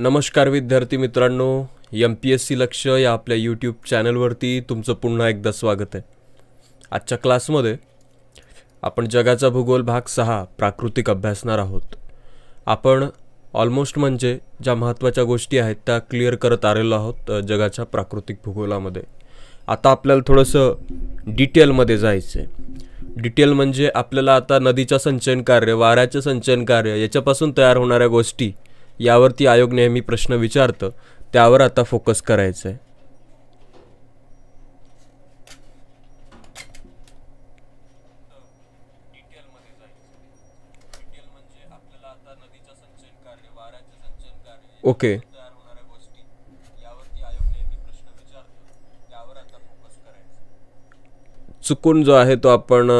नमस्कार विद्यार्थी मित्रांनो एम पी एस सी लक्ष या आपल्या यूट्यूब चॅनलवरती तुमचं पुन्हा एकदा स्वागत आहे आजच्या क्लासमध्ये आपण जगाचा भूगोल भाग सहा प्राकृतिक अभ्यासणार आहोत आपण ऑलमोस्ट म्हणजे ज्या महत्त्वाच्या गोष्टी आहेत त्या क्लिअर करत आलेलो आहोत जगाच्या प्राकृतिक भूगोलामध्ये आता आपल्याला थोडंसं डिटेलमध्ये जायचं आहे डिटेल म्हणजे आपल्याला आता नदीच्या संचयन कार्य वाऱ्याचं संचयन कार्य याच्यापासून तयार होणाऱ्या गोष्टी यावरती आयोग नेहमी प्रश्न विचारतं त्यावर आता फोकस करायचं आहे ओके चुकून जो आहे तो आपण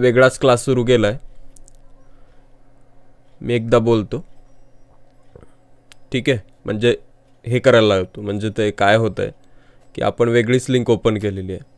वेगळाच क्लास सुरू केला आहे मी एकदा बोलतो ठीक आहे म्हणजे हे करायला लागतो म्हणजे ते काय होतं आहे की आपण वेगळीच लिंक ओपन केलेली आहे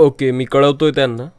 Ok, mi carro auto eterna.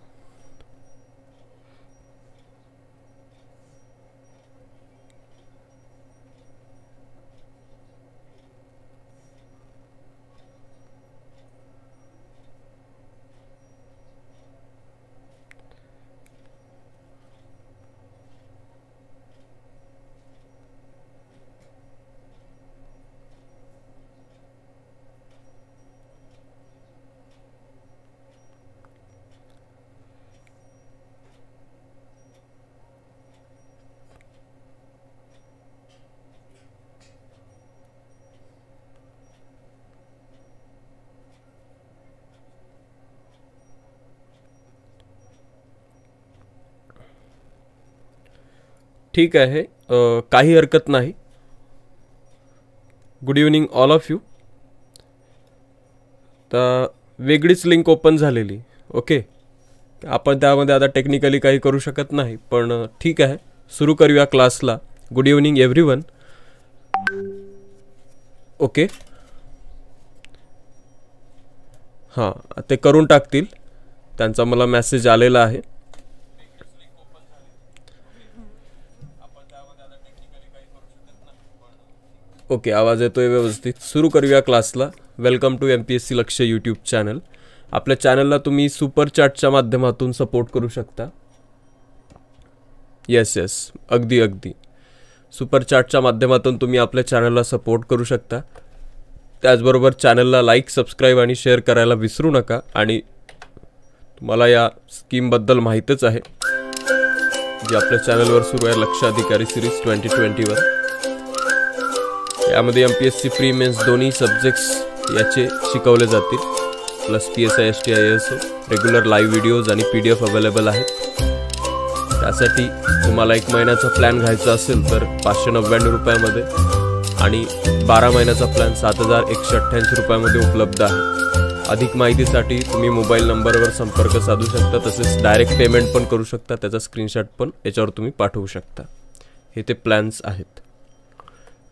ठीक आहे काही हरकत नाही good evening all of you तर वेगळीच लिंक ओपन झालेली ओके आपण त्यामध्ये आता टेक्निकली काही करू शकत नाही पण ठीक आहे सुरू करूया क्लासला good evening everyone okay हां ते करून टाकतील त्यांचा मला मॅसेज आलेला आहे ओके आवाज येतो आहे व्यवस्थित सुरू करूया क्लासला welcome to M P S C लक्ष यूट्यूब चॅनल आपल्या चॅनलला तुम्ही सुपर चॅटच्या माध्यमातून सपोर्ट करू शकता येस येस अगदी अगदी सुपर चॅटच्या माध्यमातून तुम्ही आपल्या चॅनलला सपोर्ट करू शकता त्याचबरोबर चॅनलला लाईक सबस्क्राईब आणि शेअर करायला विसरू नका आणि तुम्हाला या स्कीमबद्दल माहीतच आहे जी आपल्या चॅनलवर सुरू आहे लक्ष अधिकारी सिरीज ट्वेंटी ट्वेंटीवर यामध्ये M P S C pre mains दोन्ही सब्जेक्ट्स याचे शिकवले जातील plus P S I S T I S regular live videos आणि पी डी एफ अवेलेबल आहेत त्यासाठी तुम्हाला एक महिन्याचा प्लॅन घ्यायचा असेल तर पाचशे नव्याण्णव रुपयामध्ये आणि बारा महिन्याचा प्लॅन सात हजार एकशे अठ्ठ्याऐंशी रुपयामध्ये उपलब्ध आहे अधिक माहितीसाठी तुम्ही मोबाईल नंबरवर संपर्क साधू शकता तसेच डायरेक्ट पेमेंट पण करू शकता त्याचा स्क्रीनशॉट पण याच्यावर तुम्ही पाठवू शकता हे ते प्लॅन्स आहेत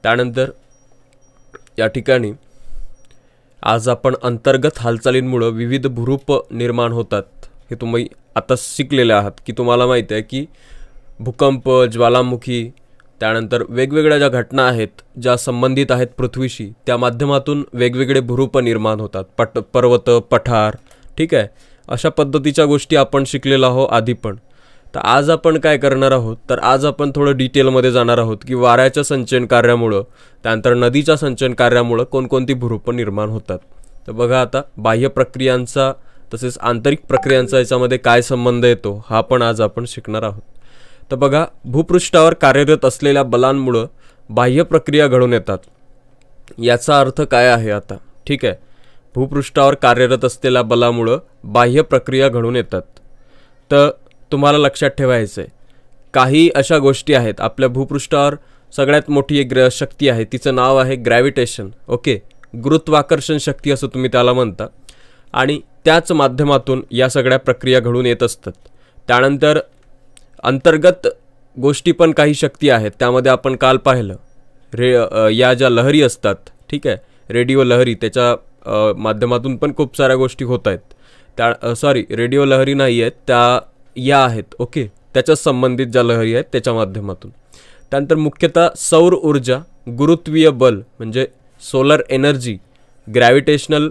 त्यानंतर या ठिकाणी आज आपण अंतर्गत हालचालींमुळं विविध भूरूप निर्माण होतात हे तुम्ही आता शिकलेले आहात की तुम्हाला माहिती आहे की भूकंप ज्वालामुखी त्यानंतर वेगवेगळ्या ज्या घटना आहेत ज्या संबंधित आहेत पृथ्वीशी त्या माध्यमातून वेगवेगळे भूरूप निर्माण होतात पट पर्वत पठार ठीक आहे अशा पद्धतीच्या गोष्टी आपण शिकलेलो आहो आधी पण तर आज आपण काय करणार आहोत तर आज आपण थोडं डिटेलमध्ये जाणार आहोत की वाऱ्याच्या संचयन कार्यामुळं त्यानंतर नदीच्या संचयन कार्यामुळं कोणकोणती भूरूपं निर्माण होतात तर बघा आता बाह्य प्रक्रियांचा तसेच आंतरिक प्रक्रियांचा याच्यामध्ये काय संबंध येतो हा पण आज आपण शिकणार आहोत तर बघा भूपृष्ठावर कार्यरत असलेल्या बलांमुळं बाह्य प्रक्रिया घडून येतात याचा अर्थ काय आहे आता ठीक आहे भूपृष्ठावर कार्यरत असलेल्या बलामुळं बाह्य प्रक्रिया घडून येतात तर तुम्हाला लक्षात ठेवायचं आहे काही अशा गोष्टी आहेत आपल्या भूपृष्ठावर सगळ्यात मोठी एक ग्र शक्ती आहे तिचं नाव आहे ग्रॅव्हिटेशन ओके गुरुत्वाकर्षण शक्ती असं तुम्ही त्याला म्हणता आणि त्याच माध्यमातून या सगळ्या प्रक्रिया घडून येत असतात त्यानंतर अंतर्गत गोष्टी पण काही शक्ती आहेत त्यामध्ये आपण काल पाहिलं रे या ज्या लहरी असतात ठीक आहे रेडिओ लहरी त्याच्या माध्यमातून पण खूप साऱ्या गोष्टी होत आहेत त्या सॉरी रेडिओ लहरी नाही आहेत त्या या आहेत ओके त्याच्या संबंधित ज्या लहरी आहेत त्याच्या माध्यमातून त्यानंतर मुख्यतः सौर ऊर्जा गुरुत्वीय बल म्हणजे सोलर एनर्जी ग्रॅव्हिटेशनल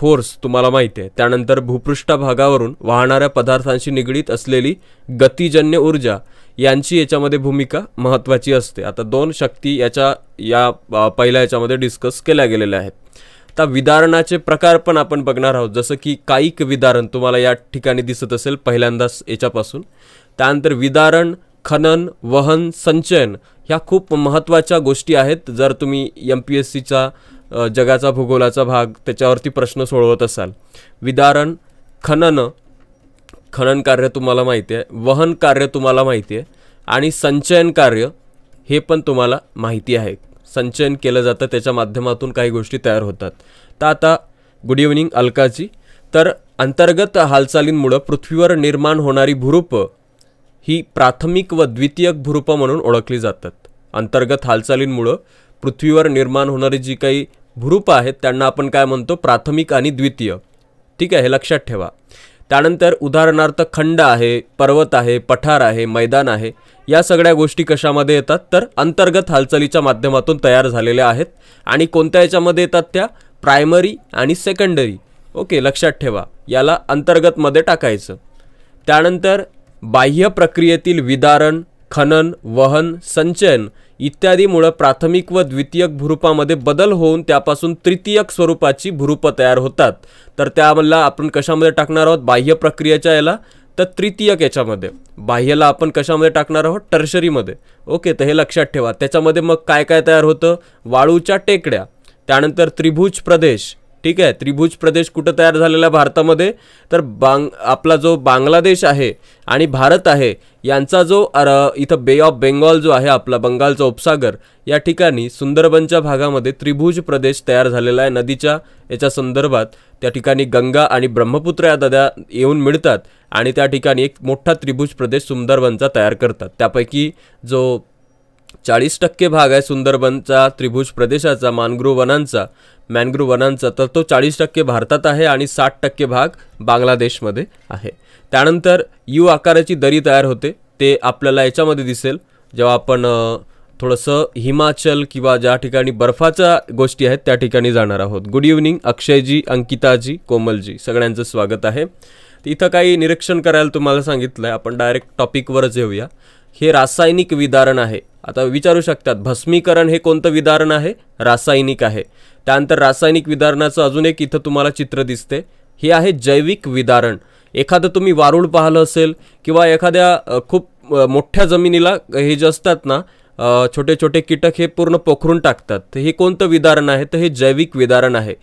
फोर्स तुम्हाला माहिती आहे त्यानंतर भूपृष्ठभागावरून वाहणाऱ्या पदार्थांशी निगडीत असलेली गतीजन्य ऊर्जा यांची याच्यामध्ये भूमिका महत्त्वाची असते आता दोन शक्ती याच्या या पहिल्या याच्यामध्ये डिस्कस केल्या गेलेल्या आहेत आता विदारणाचे प्रकार पण आपण बघणार आहोत जसं की कायिक विदारण तुम्हाला या ठिकाणी दिसत असेल पहिल्यांदाच याच्यापासून त्यानंतर विदारण खनन वहन संचयन ह्या खूप महत्त्वाच्या गोष्टी आहेत जर तुम्ही एम पी एस सीचा जगाचा भूगोलाचा भाग त्याच्यावरती प्रश्न सोडवत असाल विदारण खनन खनन कार्य तुम्हाला माहिती आहे वहन कार्य तुम्हाला माहिती आहे आणि संचयन कार्य हे पण तुम्हाला माहिती आहे संचयन केलं जातं त्याच्या माध्यमातून काही गोष्टी तयार होतात तर आता गुड इव्हनिंग अलकाजी तर अंतर्गत हालचालींमुळं पृथ्वीवर निर्माण होणारी भुरूप ही प्राथमिक व द्वितीयक भुरुपं म्हणून ओळखली जातात अंतर्गत हालचालींमुळं पृथ्वीवर निर्माण होणारी जी काही भुरूपं आहेत त्यांना आपण काय म्हणतो प्राथमिक आणि द्वितीय ठीक आहे हे लक्षात ठेवा त्यानंतर उदाहरणार्थ खंड आहे पर्वत आहे पठार आहे मैदान आहे या सगळ्या गोष्टी कशामध्ये येतात तर अंतर्गत हालचालीच्या माध्यमातून तयार झालेल्या आहेत आणि कोणत्या याच्यामध्ये येतात त्या प्रायमरी आणि सेकंडरी ओके लक्षात ठेवा याला अंतर्गतमध्ये टाकायचं त्यानंतर बाह्य प्रक्रियेतील विदारण खनन वहन संचयन इत्यादीमुळं प्राथमिक व द्वितीयक भुरुपामध्ये बदल होऊन त्यापासून तृतीयक स्वरूपाची भुरुपं तयार होतात तर त्यामधला आपण कशामध्ये टाकणार आहोत बाह्य प्रक्रियेच्या याला तर तृतीयक याच्यामध्ये बाह्यला आपण कशामध्ये टाकणार आहोत टर्शरीमध्ये ओके तर हे लक्षात ठेवा त्याच्यामध्ये मग काय काय तयार होतं वाळूच्या टेकड्या त्यानंतर त्रिभुज प्रदेश ठीक आहे त्रिभुज प्रदेश कुठं तयार झालेला भारतामध्ये तर बांग आपला जो बांगलादेश आहे आणि भारत आहे यांचा जो अर इथं बे ऑफ बेंगॉल जो आहे आपला बंगालचा उपसागर या ठिकाणी सुंदरबनच्या भागामध्ये त्रिभुज प्रदेश तयार झालेला आहे नदीच्या याच्या संदर्भात त्या ठिकाणी गंगा आणि ब्रह्मपुत्र या नद्या येऊन मिळतात आणि त्या ठिकाणी एक मोठा त्रिभुज प्रदेश सुंदरबनचा तयार करतात त्यापैकी जो चाळीस टक्के भाग आहे सुंदरबनचा त्रिभुज प्रदेशाचा मॅनग्रोव्ह वनांचा मॅनग्रोव्ह वनांचा तर तो चाळीस टक्के भारतात आहे आणि साठ टक्के भाग बांगलादेशमध्ये आहे त्यानंतर यू आकाराची दरी तयार होते ते आपल्याला याच्यामध्ये दिसेल जेव्हा आपण थोडंसं हिमाचल किंवा ज्या ठिकाणी बर्फाच्या गोष्टी आहेत त्या ठिकाणी जाणार आहोत गुड इव्हनिंग अक्षयजी अंकिताजी कोमलजी सगळ्यांचं स्वागत आहे इथं काही निरीक्षण करायला तुम्हाला सांगितलं आहे आपण डायरेक्ट टॉपिकवरच येऊया हे रासायनिक विदारण आहे आता विचारू शकतात भस्मीकरण हे कोणतं विदारण आहे रासायनिक आहे त्यानंतर रासायनिक विधारणाचं अजून एक इथं तुम्हाला चित्र दिसते हे आहे जैविक विदारण एखादं तुम्ही वारुळ पाहिलं असेल किंवा एखाद्या खूप मोठ्या जमिनीला हे जे असतात ना छोटे छोटे कीटक हे पूर्ण पोखरून टाकतात हे कोणतं विदारण आहे तर हे जैविक विदारण आहे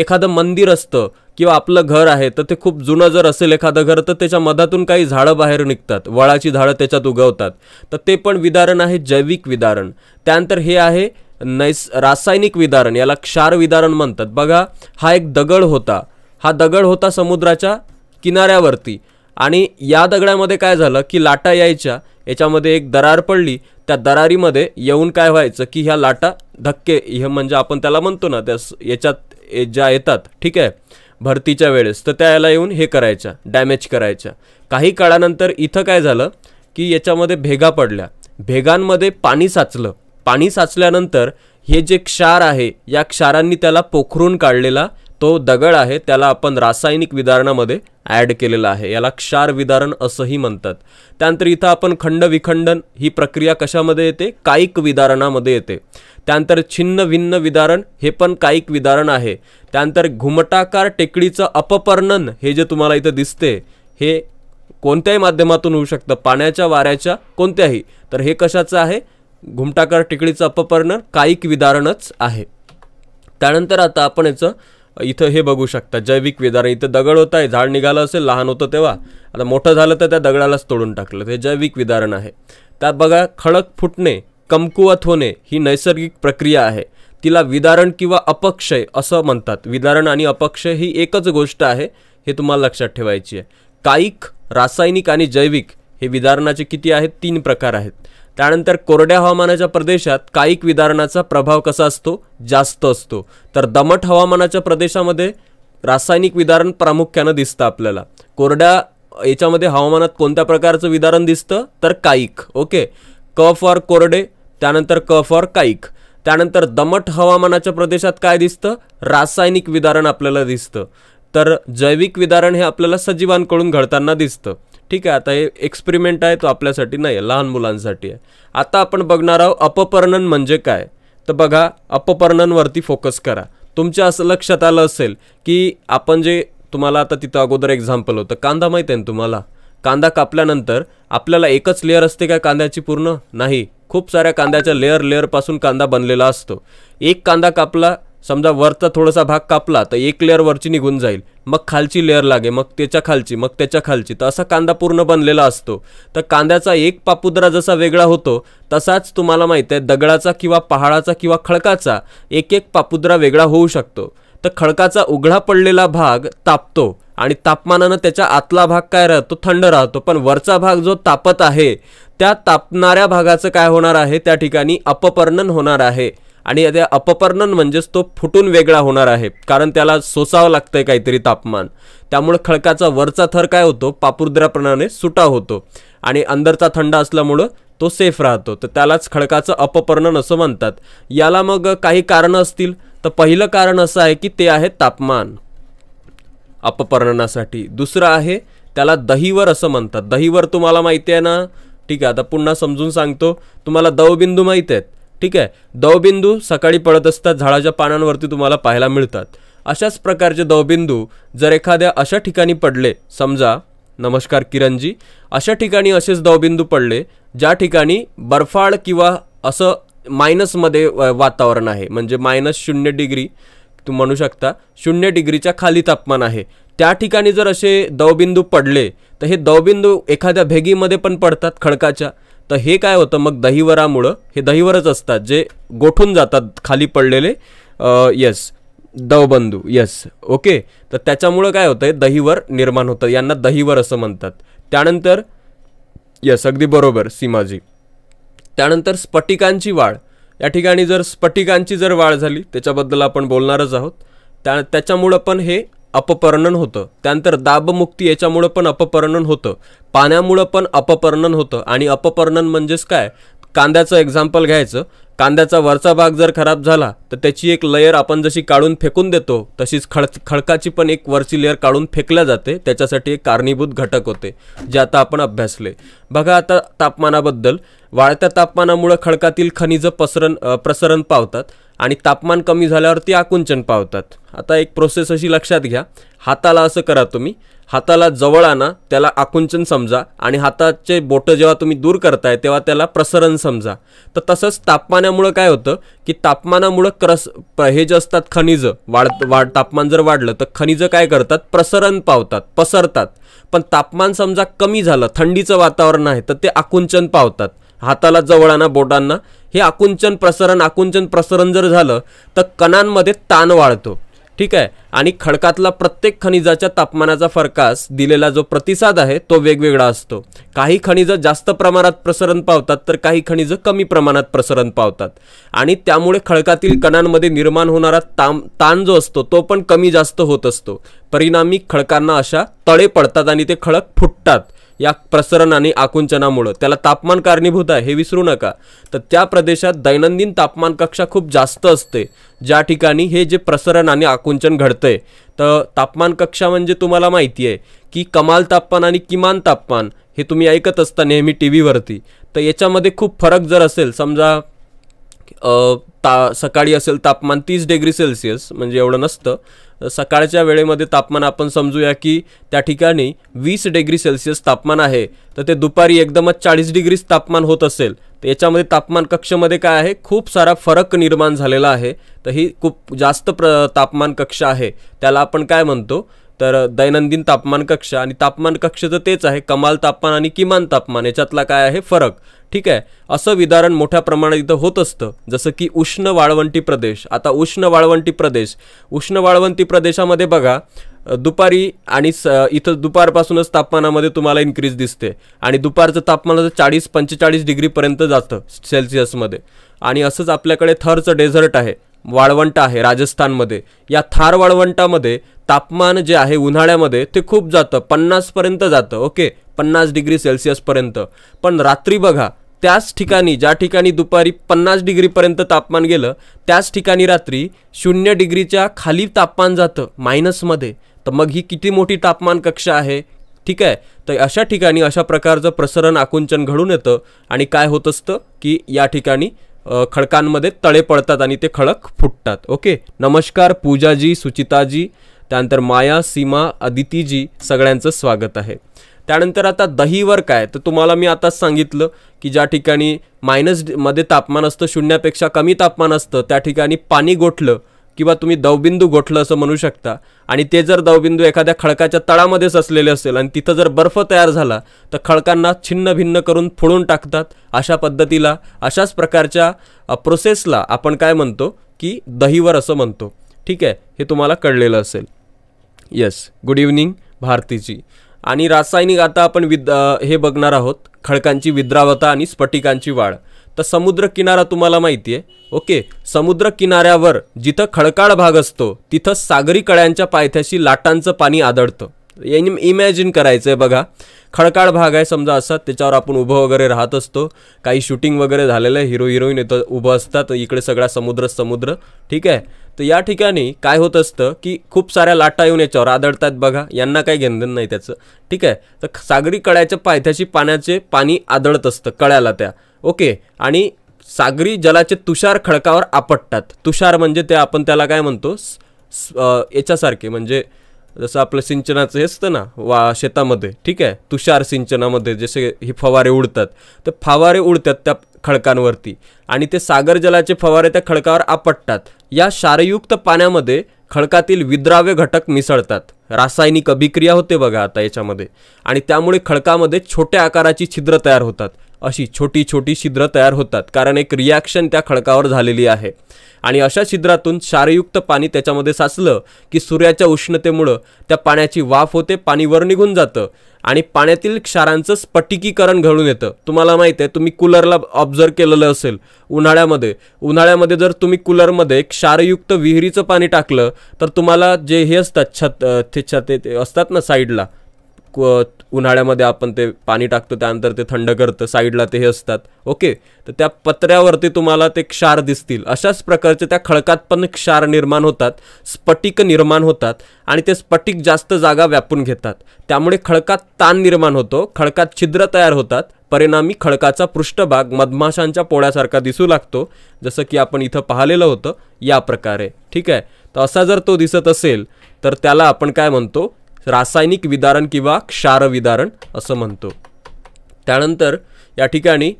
एखादं मंदिर असतं किंवा आपलं घर आहे तर ते खूप जुनं जर असेल एखादं घर तर त्याच्या मधातून काही झाडं बाहेर निघतात वळाची झाडं त्याच्यात उगवतात तर ते पण विदारण आहे जैविक विदारण त्यानंतर हे आहे नैस रासायनिक विदारण याला क्षार विदारण म्हणतात बघा हा एक दगड होता हा दगड होता समुद्राच्या किनाऱ्यावरती आणि या दगडामध्ये काय झालं की लाटा यायच्या याच्यामध्ये एक दरार पडली त्या दरारीमध्ये येऊन काय व्हायचं की ह्या लाटा धक्के हे म्हणजे आपण त्याला म्हणतो ना त्या याच्यात ज्या येतात ठीक आहे भरतीच्या वेळेस तर त्याला येऊन हे करायच्या डॅमेज करायच्या काही काळानंतर इथं काय झालं की याच्यामध्ये भेगा पडल्या भेगांमध्ये पाणी साचलं पाणी साचल्यानंतर हे जे क्षार आहे या क्षारांनी त्याला पोखरून काढलेला तो दगड आहे त्याला आपण रासायनिक विदारणामध्ये ॲड केलेलं आहे याला क्षार विदारण असंही म्हणतात त्यानंतर इथं आपण खंड विखंडन ही प्रक्रिया कशामध्ये येते कायिक विदारणामध्ये येते त्यानंतर छिन्न भिन्न विदारण हे पण कायिक विदारण आहे त्यानंतर घुमटाकार टेकडीचं अपपर्णन हे जे तुम्हाला इथं दिसते हे कोणत्याही माध्यमातून होऊ शकतं पाण्याच्या वाऱ्याच्या कोणत्याही तर हे कशाचं आहे घुमटाकार टेकडीचं अपपर्णन कायिक विदारणच आहे त्यानंतर आता आपण याचं इथं हे बघू शकता जैविक विदारण इथं दगड होता आहे झाड निघालं असेल लहान होतं तेव्हा आता मोठं झालं तर त्या दगडालाच तोडून टाकलं हे जैविक विदारण आहे त्यात बघा खडक फुटणे कमकुवत होणे ही नैसर्गिक प्रक्रिया आहे तिला विदारण किंवा अपक्षय असं म्हणतात विदारण आणि अपक्षय ही एकच गोष्ट आहे हे तुम्हाला लक्षात ठेवायची आहे कायिक रासायनिक आणि जैविक हे विदारणाचे किती आहेत तीन प्रकार आहेत त्यानंतर कोरड्या हवामानाच्या प्रदेशात कायिक विदारणाचा प्रभाव कसा असतो जास्त असतो तर दमट हवामानाच्या प्रदेशामध्ये रासायनिक विदारण प्रामुख्यानं दिसतं आपल्याला कोरड्या याच्यामध्ये हवामानात कोणत्या प्रकारचं विदारण दिसतं तर कायिक ओके क फॉर कोरडे त्यानंतर क फॉर कायिक त्यानंतर दमट हवामानाच्या प्रदेशात काय दिसतं रासायनिक विदारण आपल्याला दिसतं तर जैविक विदारण हे आपल्याला सजीवांकडून घडताना दिसतं ठीक आहे आता हे एक्सपेरिमेंट आहे तो आपल्यासाठी नाही आहे लहान मुलांसाठी आहे आता आपण बघणार आहोत अपपर्णन म्हणजे काय तर बघा अपपर्णनवरती फोकस करा तुमच्या असं लक्षात आलं असेल की आपण जे तुम्हाला आता तिथं अगोदर एक्झाम्पल होतं कांदा माहीत आहे ना तुम्हाला कांदा कापल्यानंतर आपल्याला एकच लेअर असते का कांद्याची पूर्ण नाही खूप साऱ्या कांद्याच्या लेअर लेअरपासून कांदा बनलेला असतो एक कांदा कापला समजा वरचा थोडासा भाग कापला तर एक लेअर वरची निघून जाईल मग खालची लेअर लागे मग त्याच्या खालची मग त्याच्या खालची तर असा कांदा पूर्ण बनलेला असतो तर कांद्याचा एक पापुद्रा जसा वेगळा होतो तसाच तुम्हाला माहीत आहे दगडाचा किंवा पहाडाचा किंवा खडकाचा एक एक पापुद्रा वेगळा होऊ शकतो तर खडकाचा उघडा पडलेला भाग तापतो आणि तापमानानं त्याच्या आतला भाग काय राहतो थंड राहतो पण वरचा भाग जो तापत आहे त्या तापणाऱ्या भागाचं काय होणार आहे त्या ठिकाणी अपपर्णन होणार आहे आणि त्या अपपर्णन म्हणजेच तो फुटून वेगळा होणार आहे कारण त्याला सोसावं लागतं आहे काहीतरी तापमान त्यामुळे खळकाचा वरचा थर काय होतो पापुद्राप्रमाणे सुटा होतो आणि अंदरचा थंड असल्यामुळं तो सेफ राहतो तर त्यालाच खडकाचं अपपर्णन असं म्हणतात याला मग काही कारणं असतील तर पहिलं कारण असं आहे की ते आहे तापमान अपपर्णनासाठी दुसरं आहे त्याला दहीवर असं म्हणतात दहीवर तुम्हाला माहिती आहे ना ठीक आहे आता पुन्हा समजून सांगतो तुम्हाला दवबिंदू माहीत आहेत ठीक आहे दवबिंदू सकाळी पडत असतात झाडाच्या पानांवरती तुम्हाला पाहायला मिळतात अशाच प्रकारचे दवबिंदू जर एखाद्या अशा ठिकाणी पडले समजा नमस्कार किरणजी अशा ठिकाणी असेच दवबिंदू पडले ज्या ठिकाणी बर्फाळ किंवा असं मायनसमध्ये वातावरण आहे म्हणजे मायनस शून्य डिग्री तू म्हणू शकता शून्य डिग्रीच्या खाली तापमान आहे त्या ठिकाणी जर असे दवबिंदू पडले तर हे दवबिंदू एखाद्या भेगीमध्ये पण पडतात खडकाच्या तर हे काय होतं मग दहीवरामुळं हे दहीवरच असतात जे गोठून जातात खाली पडलेले यस दवबंधू यस ओके तर त्याच्यामुळं काय होतं दहीवर निर्माण होतं यांना दहीवर असं म्हणतात त्यानंतर यस अगदी बरोबर सीमाजी त्यानंतर स्फटिकांची वाढ या ठिकाणी जर स्फटिकांची जर वाढ झाली त्याच्याबद्दल आपण बोलणारच आहोत त्या त्याच्यामुळं पण हे अपपर्णन होतं त्यानंतर दाबमुक्ती याच्यामुळं पण अपपर्णन होतं पाण्यामुळं पण अपपर्णन होतं आणि अपपर्णन म्हणजेच काय कांद्याचं एक्झाम्पल घ्यायचं कांद्याचा वरचा भाग जर खराब झाला तर त्याची एक लेयर आपण जशी काढून फेकून देतो तशीच खळ खडकाची पण एक वरची लेयर काढून फेकल्या जाते त्याच्यासाठी एक कारणीभूत घटक होते जे आता आपण अभ्यासले बघा आता तापमानाबद्दल वाढत्या तापमानामुळं खडकातील खनिजं पसरण प्रसरण पावतात आणि तापमान कमी झाल्यावर आकुंचन पावतात आता एक प्रोसेस अशी लक्षात घ्या हाताला असं करा तुम्ही हाताला जवळ आणा त्याला आकुंचन समजा आणि हाताचे बोटं जेव्हा तुम्ही दूर करताय तेव्हा त्याला प्रसरण समजा तर तसंच तापमानामुळं काय होतं की तापमानामुळं क्रस हे जे असतात खनिजं वाढ वाढ तापमान जर वाढलं तर खनिजं काय करतात प्रसरण पावतात पसरतात पण तापमान समजा कमी झालं थंडीचं वातावरण आहे तर ते आकुंचन पावतात हाताला जवळ आणा बोटांना हे आकुंचन प्रसरण आकुंचन प्रसरण जर झालं तर कणांमध्ये ताण वाढतो ठीक आहे आणि खडकातला प्रत्येक खनिजाच्या तापमानाचा फरकास दिलेला जो प्रतिसाद आहे तो वेगवेगळा असतो काही खनिजं जास्त प्रमाणात प्रसरण पावतात तर काही खनिजं कमी प्रमाणात प्रसरण पावतात आणि त्यामुळे खडकातील कणांमध्ये निर्माण होणारा ताम ताण जो असतो तो पण कमी जास्त होत असतो परिणामी खडकांना अशा तळे पडतात आणि ते खडक फुटतात या प्रसरण आणि आकुंचनामुळं त्याला तापमान कारणीभूत आहे हे विसरू नका तर त्या प्रदेशात दैनंदिन तापमान कक्षा खूप जास्त असते ज्या ठिकाणी हे जे प्रसरण आणि आकुंचन घडतंय तर तापमान कक्षा म्हणजे तुम्हाला माहिती आहे की कमाल तापमान आणि किमान तापमान हे तुम्ही ऐकत असता नेहमी टी व्हीवरती तर याच्यामध्ये खूप फरक जर असेल समजा ता सकाळी असेल तापमान तीस डिग्री सेल्सिअस म्हणजे एवढं नसतं सकाळच्या वेळेमध्ये तापमान आपण समजूया की त्या ठिकाणी वीस डिग्री सेल्सिअस तापमान आहे तर ते दुपारी एकदमच चाळीस डिग्रीच तापमान होत असेल तर याच्यामध्ये तापमान कक्षामध्ये काय आहे खूप सारा फरक निर्माण झालेला आहे तर ही खूप जास्त प्र तापमान कक्ष आहे त्याला आपण काय म्हणतो तर दैनंदिन तापमान कक्षा आणि तापमान कक्षेचं तेच आहे कमाल तापमान आणि किमान तापमान याच्यातला काय आहे फरक ठीक आहे असं विदारण मोठ्या प्रमाणात इथं होत असतं जसं की उष्ण वाळवंटी प्रदेश आता उष्ण वाळवंटी प्रदेश उष्ण वाळवंटी प्रदेशामध्ये बघा दुपारी आणि स इथं दुपारपासूनच तापमानामध्ये तुम्हाला इन्क्रीज दिसते आणि दुपारचं तापमान चाळीस पंचेचाळीस डिग्रीपर्यंत जातं सेल्सिअसमध्ये आणि असंच आपल्याकडे थरचं डेझर्ट आहे वाळवंट आहे राजस्थानमध्ये या थार वाळवंटामध्ये तापमान जे आहे उन्हाळ्यामध्ये ते खूप जातं पन्नासपर्यंत जातं ओके पन्नास डिग्री सेल्सिअसपर्यंत पण रात्री बघा त्याच ठिकाणी ज्या ठिकाणी दुपारी पन्नास डिग्रीपर्यंत तापमान गेलं त्याच ठिकाणी रात्री शून्य डिग्रीच्या खाली तापमान जातं मायनसमध्ये तर मग ही किती मोठी तापमान कक्षा आहे ठीक आहे तर अशा ठिकाणी अशा प्रकारचं प्रसरण आकुंचन घडून येतं आणि काय होत असतं की या ठिकाणी खडकांमध्ये तळे पडतात आणि ते खडक फुटतात ओके नमस्कार पूजाजी सुचिताजी त्यानंतर माया सीमा अदितीजी सगळ्यांचं स्वागत आहे त्यानंतर आता दहीवर काय तर तुम्हाला मी आताच सांगितलं की ज्या ठिकाणी मायनसमध्ये तापमान असतं शून्यापेक्षा कमी तापमान असतं त्या ठिकाणी पाणी गोठलं किंवा तुम्ही दवबिंदू गोठलं असं म्हणू शकता आणि ते जर दवबिंदू एखाद्या खडकाच्या तळामध्येच असलेले असेल आणि तिथं जर बर्फ तयार झाला तर खडकांना छिन्न भिन्न करून फोडून टाकतात अशा पद्धतीला अशाच प्रकारच्या प्रोसेसला आपण काय म्हणतो की दहीवर असं म्हणतो ठीक आहे हे तुम्हाला कळलेलं असेल येस गुड इव्हनिंग भारतीची आणि रासायनिक आता आपण विद हे बघणार आहोत खडकांची विद्रावता आणि स्फटिकांची वाढ तर समुद्र किनारा तुम्हाला माहिती आहे ओके समुद्र किनाऱ्यावर जिथं खडकाळ भाग असतो तिथं सागरी कळ्यांच्या पायथ्याशी लाटांचं पाणी आदळतं यांनी इमॅजिन करायचं आहे बघा खडकाळ भाग आहे समजा असा त्याच्यावर आपण उभं वगैरे राहत असतो काही शूटिंग वगैरे झालेलं आहे हिरो हिरोईन येतं उभं असतात इकडे सगळा समुद्र समुद्र ठीक आहे तर या ठिकाणी काय होत असतं की खूप साऱ्या लाटा येऊन याच्यावर आदळतात बघा यांना काही घेणं नाही त्याचं ठीक आहे तर सागरी कळ्याच्या पायथ्याशी पाण्याचे पाणी आदळत असतं कळ्याला त्या ओके आणि सागरी जलाचे तुषार खडकावर आपटतात तुषार म्हणजे ते आपण त्याला काय म्हणतो याच्यासारखे म्हणजे जसं आपलं सिंचनाचं हे असतं ना वा शेतामध्ये ठीक आहे तुषार सिंचनामध्ये जसे हे फवारे उडतात तर फवारे उडतात त्या खडकांवरती आणि ते सागर जलाचे फवारे त्या खडकावर आपटतात या क्षारयुक्त पाण्यामध्ये खडकातील विद्राव्य घटक मिसळतात रासायनिक अभिक्रिया होते बघा आता याच्यामध्ये आणि त्यामुळे खडकामध्ये छोट्या आकाराची छिद्र तयार होतात अशी छोटी छोटी छिद्र तयार होतात कारण एक रिॲक्शन त्या खडकावर झालेली आहे आणि अशा छिद्रातून क्षारयुक्त पाणी त्याच्यामध्ये साचलं की सूर्याच्या उष्णतेमुळं त्या पाण्याची वाफ होते पाणीवर निघून जातं आणि पाण्यातील क्षारांचं स्फटिकीकरण घडून येतं तुम्हाला माहीत आहे तुम्ही कूलरला ऑब्झर्व केलेलं असेल उन्हाळ्यामध्ये उन्हाळ्यामध्ये जर तुम्ही कूलरमध्ये क्षारयुक्त विहिरीचं पाणी टाकलं तर तुम्हाला जे हे असतात छत ते छते असतात ना साईडला उन्हाळ्यामध्ये आपण ते पाणी टाकतो त्यानंतर ते थंड करतं साईडला ते हे असतात ओके तर त्या पत्र्यावरती तुम्हाला ते क्षार दिसतील अशाच प्रकारचे त्या खळकात पण क्षार निर्माण होतात स्फटिक निर्माण होतात आणि ते स्फटिक जास्त जागा व्यापून घेतात त्यामुळे खळकात ताण निर्माण होतो खळकात छिद्र तयार होतात परिणामी खळकाचा पृष्ठभाग मधमाशांच्या पोळ्यासारखा दिसू लागतो जसं की आपण इथं पाहिलेलं होतं या प्रकारे ठीक आहे तर असा जर तो दिसत असेल तर त्याला आपण काय म्हणतो रासायनिक विदारण किंवा विदारण असं म्हणतो त्यानंतर या ठिकाणी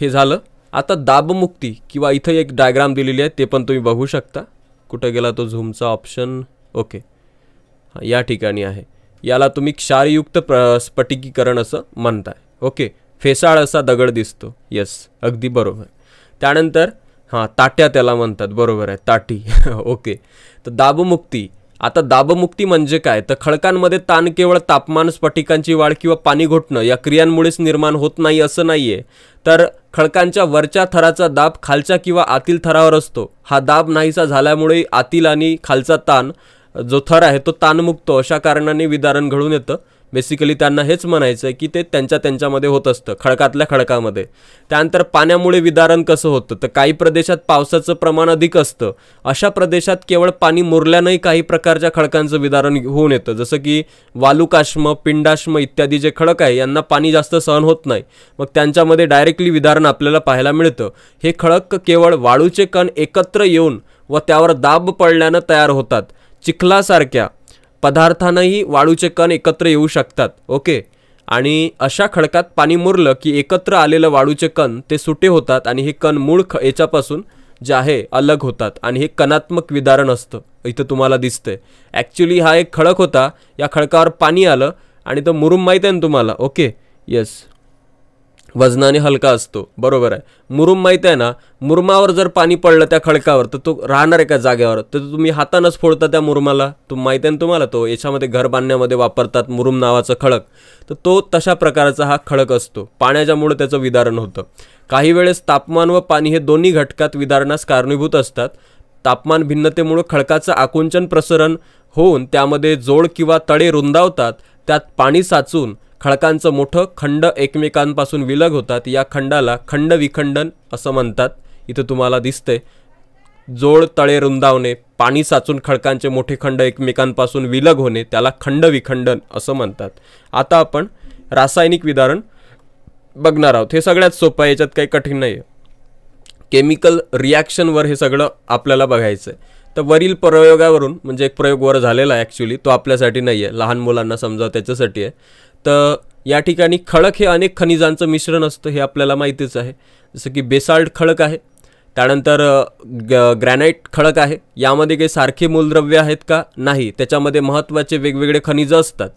हे झालं आता दाबमुक्ती किंवा इथं एक डायग्राम दिलेली आहे ते पण तुम्ही बघू शकता कुठं गेला तो झूमचा ऑप्शन ओके हां या ठिकाणी आहे याला तुम्ही क्षारयुक्त प्र स्फटिकीकरण असं म्हणताय ओके फेसाळ असा दगड दिसतो यस अगदी बरोबर त्यानंतर हां ताट्या त्याला म्हणतात बरोबर आहे ताटी ओके तर दाबमुक्ती आता दाबमुक्ती म्हणजे काय तर खडकांमध्ये ताण केवळ तापमान स्फटिकांची वाढ किंवा पाणी घोटणं या क्रियांमुळेच निर्माण होत नाही असं नाही आहे तर खडकांच्या वरच्या थराचा दाब खालच्या किंवा आतील थरावर असतो हा दाब नाहीसा झाल्यामुळे आतील आणि खालचा ताण जो थर आहे तो ताणमुक्त अशा कारणाने विदारण घडून येतं बेसिकली त्यांना हेच म्हणायचं आहे की ते त्यांच्या त्यांच्यामध्ये होत असतं खडकातल्या खडकामध्ये त्यानंतर पाण्यामुळे विदारण कसं होतं तर काही प्रदेशात पावसाचं प्रमाण अधिक असतं अशा प्रदेशात केवळ पाणी मुरल्यानंही काही प्रकारच्या खडकांचं विदारण होऊन येतं जसं की वालुकाश्म पिंडाश्म इत्यादी जे खडक आहे यांना पाणी जास्त सहन होत नाही मग त्यांच्यामध्ये डायरेक्टली विदारण आपल्याला पाहायला मिळतं हे खडक केवळ वाळूचे कण एकत्र येऊन व त्यावर दाब पडल्यानं तयार होतात चिखलासारख्या पदार्थानंही वाळूचे कण एकत्र येऊ शकतात ओके आणि अशा खडकात पाणी मुरलं की एकत्र आलेलं वाळूचे कण ते सुटे होतात आणि हे कण मूळ ख याच्यापासून जे आहे अलग होतात आणि हे कणात्मक विदारण असतं इथं तुम्हाला दिसतंय ॲक्च्युली हा एक खडक होता या खडकावर पाणी आलं आणि तो मुरुम माहीत आहे ना तुम्हाला ओके येस वजनाने हलका असतो बरोबर आहे मुरुम माहीत आहे ना मुरुमावर जर पाणी पडलं त्या खडकावर तर तो राहणार एका जागेवर तर तुम्ही हातानंच फोडता त्या मुरुमाला तो माहीत आहे ना तुम्हाला तो याच्यामध्ये घर बांधण्यामध्ये वापरतात मुरुम नावाचं खडक तर तो तशा प्रकारचा हा खडक असतो पाण्याच्यामुळे त्याचं विदारण होतं काही वेळेस तापमान व पाणी हे दोन्ही घटकात विदारणास कारणीभूत असतात तापमान भिन्नतेमुळे खडकाचं आकुंचन प्रसरण होऊन त्यामध्ये जोड किंवा तळे रुंदावतात त्यात पाणी साचून खडकांचं मोठं खंड एकमेकांपासून विलग होतात या खंडाला खंड विखंडन असं म्हणतात इथं तुम्हाला दिसते जोड तळे रुंदावणे पाणी साचून खडकांचे मोठे खंड एकमेकांपासून विलग होणे त्याला खंड विखंडन असं म्हणतात आता आपण रासायनिक विदारण बघणार आहोत हे सगळ्यात सोपं आहे याच्यात काही कठीण नाही आहे केमिकल रिॲक्शनवर हे सगळं आपल्याला बघायचं आहे तर वरील प्रयोगावरून म्हणजे एक प्रयोग वर झालेला आहे ॲक्च्युली तो आपल्यासाठी नाही आहे लहान मुलांना समजा त्याच्यासाठी आहे तर या ठिकाणी खडक हे अनेक खनिजांचं मिश्रण असतं हे आपल्याला माहितीच आहे जसं की बेसाल्ट खडक आहे त्यानंतर ग ग्रॅनाईट खडक आहे यामध्ये काही सारखे मूलद्रव्य आहेत का नाही त्याच्यामध्ये महत्त्वाचे वेगवेगळे खनिजं असतात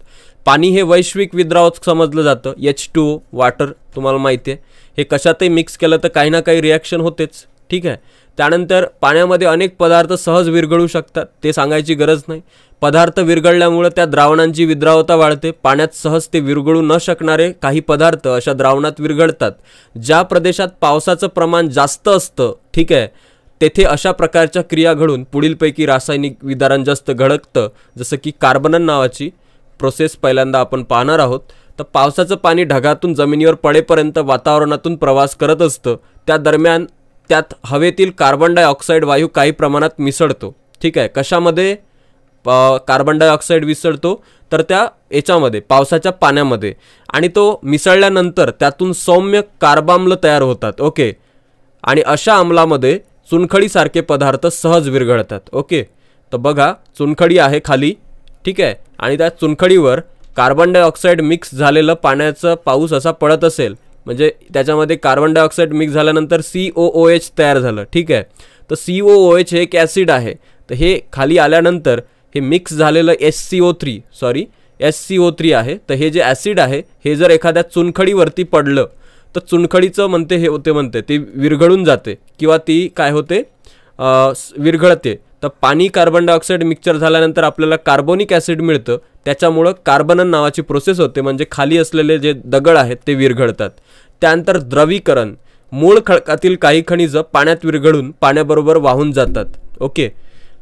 पाणी हे वैश्विक विद्रावत समजलं जातं एच टू ओ वाटर तुम्हाला माहिती आहे हे कशातही मिक्स केलं तर काही ना काही रिॲक्शन होतेच ठीक आहे त्यानंतर पाण्यामध्ये अनेक पदार्थ सहज विरघळू शकतात ते सांगायची गरज नाही पदार्थ विरघळल्यामुळं त्या द्रावणांची विद्रावता वाढते पाण्यात सहज ते विरघळू न शकणारे काही पदार्थ अशा द्रावणात विरघळतात ज्या प्रदेशात पावसाचं प्रमाण जास्त असतं ठीक आहे तेथे अशा प्रकारच्या क्रिया घडून पुढीलपैकी रासायनिक विदारण जास्त घडकतं जसं की कार्बनन नावाची प्रोसेस पहिल्यांदा आपण पाहणार आहोत तर पावसाचं पाणी ढगातून जमिनीवर पडेपर्यंत वातावरणातून प्रवास करत असतं त्या दरम्यान त्यात हवेतील कार्बन डायऑक्साईड वायू काही प्रमाणात मिसळतो ठीक आहे कशामध्ये कार्बन डायऑक्साईड मिसळतो तर त्या याच्यामध्ये पावसाच्या पाण्यामध्ये आणि तो मिसळल्यानंतर त्यातून सौम्य कार्बाम्ल तयार होतात ओके आणि अशा अंमलामध्ये चुनखडीसारखे पदार्थ सहज विरघळतात ओके तर बघा चुनखडी आहे खाली ठीक आहे आणि त्या चुनखडीवर कार्बन डायऑक्साईड मिक्स झालेलं पाण्याचं पाऊस असा पडत असेल म्हणजे त्याच्यामध्ये कार्बन डायऑक्साईड मिक्स झाल्यानंतर सी ओ ओ एच तयार झालं ठीक आहे तर सी ओ ओ एच हे एक ॲसिड आहे तर हे खाली आल्यानंतर हे मिक्स झालेलं S C O three sorry S C O three आहे तर हे जे ॲसिड आहे हे जर एखाद्या चुनखडीवरती पडलं तर चुनखडीचं म्हणते हे होते म्हणते ती विरघळून जाते किंवा ती काय होते विरघळते तर पाणी कार्बन डायऑक्साईड मिक्सर झाल्यानंतर आपल्याला कार्बोनिक ॲसिड मिळतं त्याच्यामुळं कार्बनन नावाची प्रोसेस होते म्हणजे खाली असलेले जे दगड आहेत ते विरघळतात त्यानंतर द्रवीकरण मूळ खळकातील काही खनिजं पाण्यात विरघळून पाण्याबरोबर वाहून जातात ओके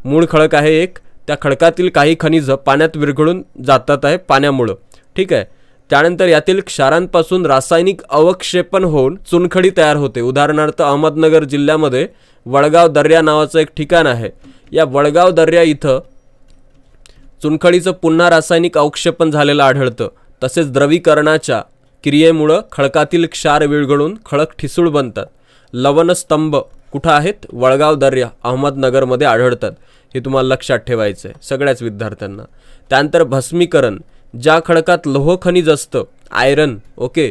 मूळ खडक आहे एक त्या खडकातील काही खनिजं पाण्यात विरघळून जातात आहे पाण्यामुळं ठीक आहे त्यानंतर यातील क्षारांपासून रासायनिक अवक्षेपण होऊन चुनखडी तयार होते उदाहरणार्थ अहमदनगर जिल्ह्यामध्ये वडगाव दर्या नावाचं एक ठिकाण आहे या वडगाव दर्या इथं चुनखडीचं पुन्हा रासायनिक अवक्षेपण झालेलं आढळतं तसेच द्रवीकरणाच्या क्रियेमुळं खडकातील क्षार विरघळून खडक ठिसूळ बनतात लवणस्तंभ कुठं आहेत वळगाव दर्या अहमदनगरमध्ये आढळतात हे तुम्हाला लक्षात ठेवायचं आहे सगळ्याच विद्यार्थ्यांना त्यानंतर भस्मीकरण ज्या खडकात लोह खनिज असतं आयरन ओके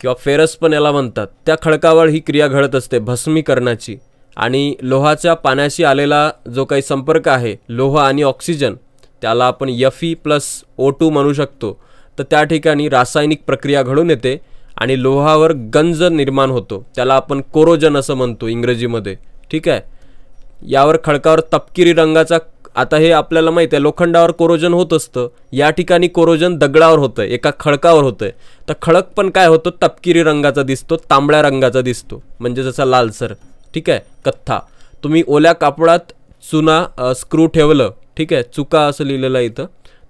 किंवा फेरस पण याला म्हणतात त्या खडकावर ही क्रिया घडत असते भस्मीकरणाची आणि लोहाच्या पाण्याशी आलेला जो काही संपर्क आहे लोह आणि ऑक्सिजन त्याला आपण ई प्लस ओ टू म्हणू शकतो तर त्या ठिकाणी रासायनिक प्रक्रिया घडून येते आणि लोहावर गंज निर्माण होतो त्याला आपण कोरोजन असं म्हणतो इंग्रजीमध्ये ठीक आहे यावर खडकावर तपकिरी रंगाचा आता हे आपल्याला माहीत आहे लोखंडावर कोरोजन होत असतं या ठिकाणी कोरोजन दगडावर होतं एका खडकावर होतं तर खडक पण काय होतं तपकिरी रंगाचा दिसतो तांबड्या रंगाचा दिसतो म्हणजे जसा लालसर ठीक आहे कथ्था तुम्ही ओल्या कापडात चुना स्क्रू ठेवलं ठीक आहे चुका असं लिहिलेलं इथं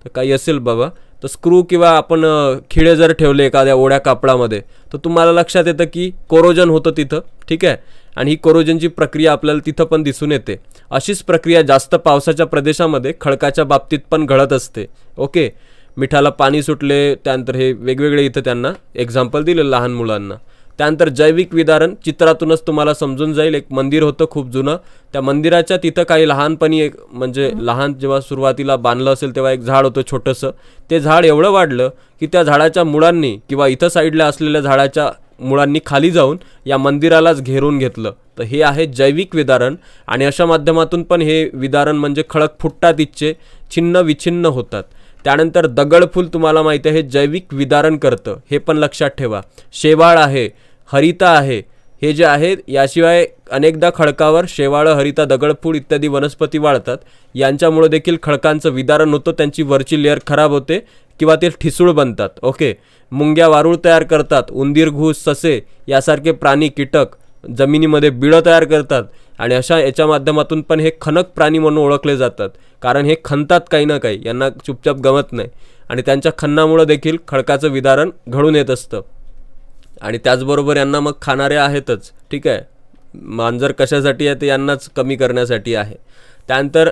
तर काही असेल बाबा तर स्क्रू किंवा आपण खिळे जर ठेवले एखाद्या ओढ्या कापडामध्ये तर तुम्हाला लक्षात येतं की कोरोजन होतं तिथं ठीक आहे आणि ही कोरोजनची प्रक्रिया आपल्याला तिथं पण दिसून येते अशीच प्रक्रिया जास्त पावसाच्या प्रदेशामध्ये खडकाच्या बाबतीत पण घडत असते ओके मिठाला पाणी सुटले त्यानंतर हे वेगवेगळे इथं त्यांना एक्झाम्पल दिलं लहान मुलांना त्यानंतर जैविक विदारण चित्रातूनच तुम्हाला समजून जाईल एक मंदिर होतं खूप जुनं त्या मंदिराच्या तिथं काही लहानपणी एक म्हणजे लहान जेव्हा सुरुवातीला बांधलं असेल तेव्हा एक झाड होतं छोटंसं ते झाड एवढं वाढलं की त्या झाडाच्या मुळांनी किंवा इथं साईडला असलेल्या झाडाच्या मुळांनी खाली जाऊन या मंदिरालाच घेरून घेतलं तर हे आहे जैविक विदारण आणि अशा माध्यमातून पण हे विदारण म्हणजे खडक फुटतात इच्छे छिन्न विछिन्न होतात त्यानंतर दगडफूल तुम्हाला माहिती आहे जैविक विदारण करतं हे पण लक्षात ठेवा शेवाळ आहे हरिता आहे हे जे आहेत याशिवाय अनेकदा खडकावर शेवाळं हरिता दगडफूड इत्यादी वनस्पती वाढतात यांच्यामुळं देखील खडकांचं विदारण होतं त्यांची वरची लेअर खराब होते किंवा ते ठिसूळ बनतात ओके मुंग्या वारूळ तयार करतात उंदीर घूस ससे यासारखे प्राणी कीटक जमिनीमध्ये बिळं तयार करतात आणि अशा याच्या माध्यमातून पण हे खनक प्राणी म्हणून ओळखले जातात कारण हे खणतात काही ना काही यांना चुपचाप गमत नाही आणि त्यांच्या खन्नामुळं देखील खडकाचं विदारण घडून येत असतं आणि त्याचबरोबर यांना मग खाणारे आहेतच ठीक आहे मांजर कशासाठी आहे ते यांनाच कमी करण्यासाठी आहे त्यानंतर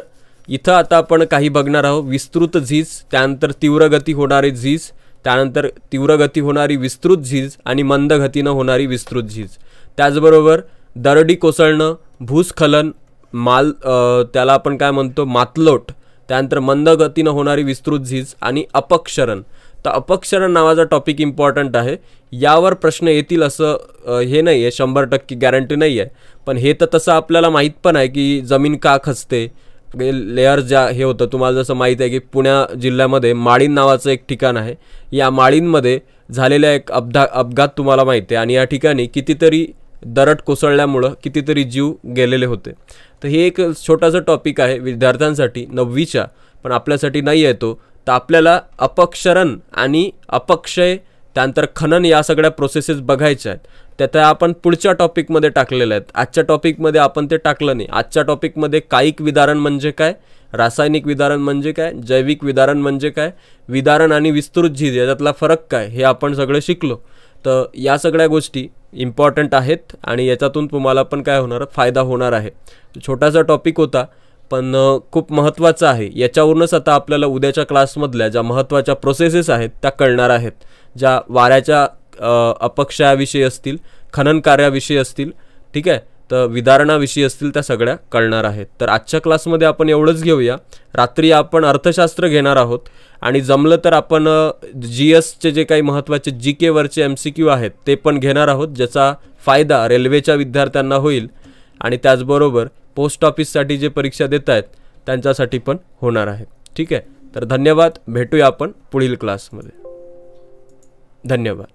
इथं आता आपण काही बघणार आहोत विस्तृत झीज त्यानंतर तीव्र गती होणारी झीज त्यानंतर तीव्र गती होणारी विस्तृत झीज आणि मंद होणारी विस्तृत झीज त्याचबरोबर दरडी कोसळणं भूस्खलन माल त्याला आपण काय म्हणतो मातलोट त्यानंतर मंद होणारी विस्तृत झीज आणि अपक्षरण तर अपक्षरण नावाचा टॉपिक इम्पॉर्टंट आहे यावर प्रश्न येतील असं हे नाही आहे शंभर टक्के गॅरंटी नाही आहे पण हे तर तसं आपल्याला माहीत पण आहे की जमीन का खचते लेअर ज्या हे होतं तुम्हाला जसं माहीत आहे की पुण्या जिल्ह्यामध्ये माळीन नावाचं एक ठिकाण आहे या माळींमध्ये झालेल्या एक अपधा अपघात तुम्हाला माहिती आहे आणि या ठिकाणी कितीतरी दरट कोसळल्यामुळं कितीतरी जीव गेलेले होते तर हे एक छोटासा टॉपिक आहे विद्यार्थ्यांसाठी नववीच्या पण आपल्यासाठी नाही येतो तर आपल्याला अपक्षरण आणि अपक्षय त्यानंतर खनन या सगळ्या प्रोसेसेस बघायच्या आहेत त्या आपण पुढच्या टॉपिकमध्ये टाकलेल्या आहेत आजच्या टॉपिकमध्ये आपण ते टाकलं नाही आजच्या टॉपिकमध्ये कायिक विदारण म्हणजे काय रासायनिक विदारण म्हणजे काय जैविक विदारण म्हणजे काय विदारण आणि विस्तृत झीज याच्यातला फरक काय हे आपण सगळं शिकलो तर या सगळ्या गोष्टी इम्पॉर्टंट आहेत आणि याच्यातून तुम्हाला पण काय होणार फायदा होणार आहे छोटासा टॉपिक होता पण खूप महत्त्वाचं आहे याच्यावरूनच आता आपल्याला उद्याच्या क्लासमधल्या ज्या महत्त्वाच्या प्रोसेसेस आहेत त्या कळणार आहेत ज्या वाऱ्याच्या अपक्षयाविषयी असतील खनन कार्याविषयी असतील ठीक आहे तर विदारणाविषयी असतील त्या सगळ्या कळणार आहेत तर आजच्या क्लासमध्ये आपण एवढंच घेऊया रात्री आपण अर्थशास्त्र घेणार आहोत आणि जमलं तर आपण जी एसचे जे काही महत्त्वाचे जी केवरचे एम सी क्यू आहेत ते पण घेणार आहोत ज्याचा फायदा रेल्वेच्या विद्यार्थ्यांना होईल आणि त्याचबरोबर पोस्ट ऑफिससाठी जे परीक्षा देत आहेत त्यांच्यासाठी पण होणार आहे ठीक आहे तर धन्यवाद भेटूया आपण पुढील क्लासमध्ये धन्यवाद